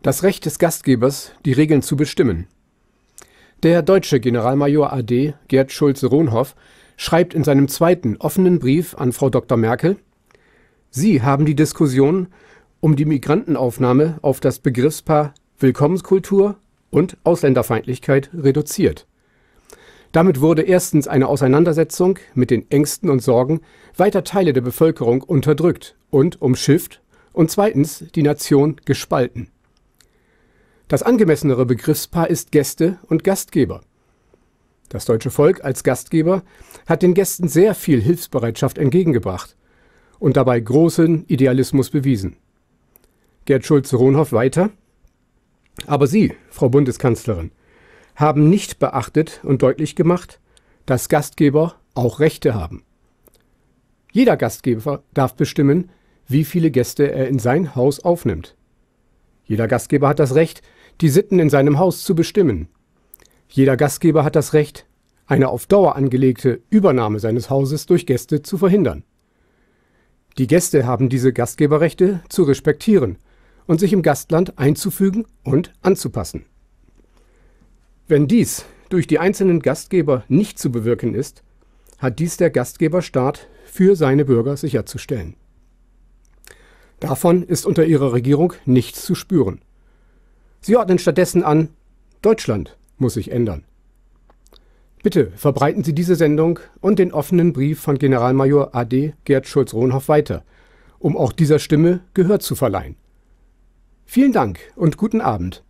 Das Recht des Gastgebers, die Regeln zu bestimmen. Der deutsche Generalmajor AD Gerd Schulze-Rohnhoff schreibt in seinem zweiten offenen Brief an Frau Dr. Merkel, Sie haben die Diskussion um die Migrantenaufnahme auf das Begriffspaar Willkommenskultur und Ausländerfeindlichkeit reduziert. Damit wurde erstens eine Auseinandersetzung mit den Ängsten und Sorgen weiter Teile der Bevölkerung unterdrückt und umschifft und zweitens die Nation gespalten. Das angemessenere Begriffspaar ist Gäste und Gastgeber. Das deutsche Volk als Gastgeber hat den Gästen sehr viel Hilfsbereitschaft entgegengebracht und dabei großen Idealismus bewiesen. Gerd Schulze-Rohnhoff weiter. Aber Sie, Frau Bundeskanzlerin, haben nicht beachtet und deutlich gemacht, dass Gastgeber auch Rechte haben. Jeder Gastgeber darf bestimmen, wie viele Gäste er in sein Haus aufnimmt. Jeder Gastgeber hat das Recht, die Sitten in seinem Haus zu bestimmen. Jeder Gastgeber hat das Recht, eine auf Dauer angelegte Übernahme seines Hauses durch Gäste zu verhindern. Die Gäste haben diese Gastgeberrechte zu respektieren und sich im Gastland einzufügen und anzupassen. Wenn dies durch die einzelnen Gastgeber nicht zu bewirken ist, hat dies der Gastgeberstaat für seine Bürger sicherzustellen. Davon ist unter ihrer Regierung nichts zu spüren. Sie ordnen stattdessen an, Deutschland muss sich ändern. Bitte verbreiten Sie diese Sendung und den offenen Brief von Generalmajor AD Gerd Schulz-Rohnhoff weiter, um auch dieser Stimme Gehör zu verleihen. Vielen Dank und guten Abend.